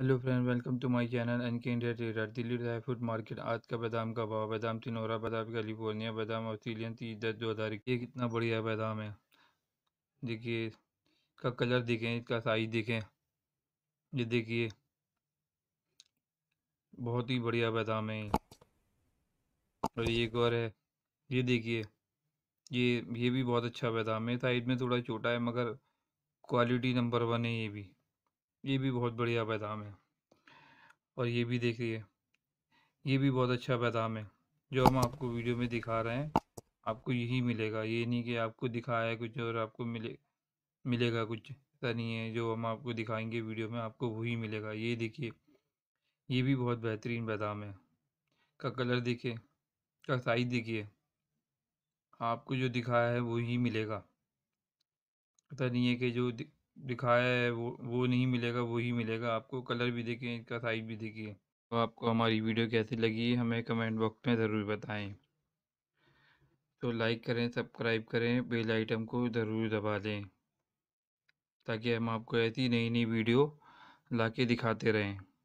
hello friend welcome to my channel N K India trader Delhi dry fruit market आज का बादाम का भाव बादाम तिनोरा बादाम कैलिफोर्निया बादाम ऑस्ट्रेलियन तीस दस दो हज़ार ये कितना बढ़िया बादाम है देखिए इसका कलर देखें इसका साइज देखें ये देखिए बहुत ही बढ़िया बादाम है और ये एक और है ये देखिए ये ये भी बहुत अच्छा बादाम है साइज में थोड़ा छोटा है मगर क्वालिटी नंबर वन है ये भी ये भी बहुत बढ़िया बादाम है और ये भी देखिए ये भी बहुत अच्छा बादाम है जो हम आपको वीडियो में दिखा रहे हैं आपको यही मिलेगा ये नहीं कि आपको दिखाया है कुछ और आपको मिले मिलेगा कुछ ऐसा नहीं है जो हम आपको दिखाएंगे वीडियो में आपको वही मिलेगा ये देखिए ये भी बहुत बेहतरीन बादाम है का कलर देखिए का साइज़ देखिए आपको जो दिखाया है वही मिलेगा पता नहीं है कि जो दिखाया है वो वो नहीं मिलेगा वही मिलेगा आपको कलर भी देखिए इसका साइज भी देखिए तो आपको हमारी वीडियो कैसी लगी हमें कमेंट बॉक्स में ज़रूर बताएं तो लाइक करें सब्सक्राइब करें बेल आइटम को ज़रूर दबा दें ताकि हम आपको ऐसी नई नई वीडियो ला के दिखाते रहें